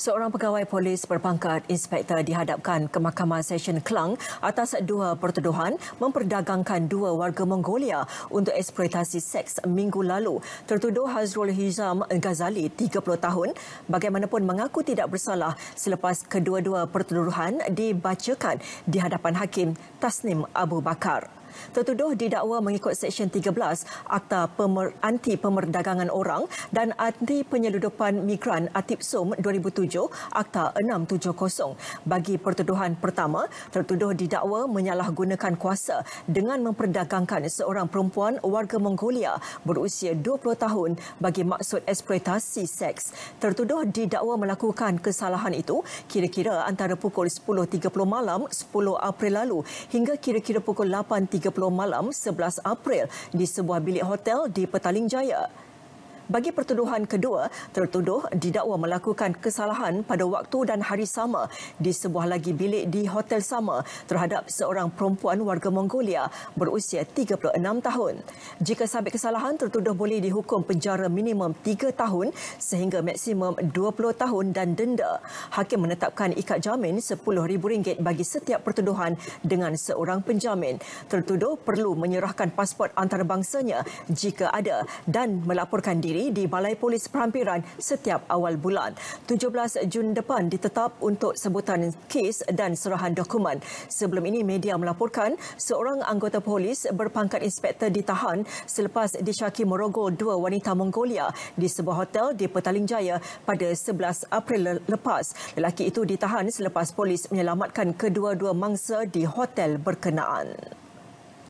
Seorang pegawai polis berpangkat inspektor dihadapkan ke Mahkamah Session Kelang atas dua pertuduhan memperdagangkan dua warga Mongolia untuk eksploitasi seks minggu lalu. Tertuduh Hazrul Hizam Ghazali, 30 tahun, bagaimanapun mengaku tidak bersalah selepas kedua-dua pertuduhan dibacakan di hadapan hakim Tasnim Abu Bakar. Tertuduh didakwa mengikut Seksyen 13 Akta Pemer- Anti Pemerdagangan Orang dan Anti Penyeludupan Migran Atip Sum 2007 Akta 670. Bagi pertuduhan pertama, tertuduh didakwa menyalahgunakan kuasa dengan memperdagangkan seorang perempuan warga Mongolia berusia 20 tahun bagi maksud eksploitasi seks. Tertuduh didakwa melakukan kesalahan itu kira-kira antara pukul 10.30 malam 10 April lalu hingga kira-kira pukul 30 malam 11 April di sebuah bilik hotel di Petaling Jaya. Bagi pertuduhan kedua, tertuduh didakwa melakukan kesalahan pada waktu dan hari sama di sebuah lagi bilik di hotel sama terhadap seorang perempuan warga Mongolia berusia 36 tahun. Jika sabit kesalahan, tertuduh boleh dihukum penjara minimum 3 tahun sehingga maksimum 20 tahun dan denda. Hakim menetapkan ikat jamin RM10,000 bagi setiap pertuduhan dengan seorang penjamin. Tertuduh perlu menyerahkan pasport antarabangsanya jika ada dan melaporkan diri di Balai Polis Perhampiran setiap awal bulan. 17 Jun depan ditetap untuk sebutan kes dan serahan dokumen. Sebelum ini media melaporkan seorang anggota polis berpangkat inspektor ditahan selepas disyaki merogol dua wanita Mongolia di sebuah hotel di Petaling Jaya pada 11 April lepas. Lelaki itu ditahan selepas polis menyelamatkan kedua-dua mangsa di hotel berkenaan.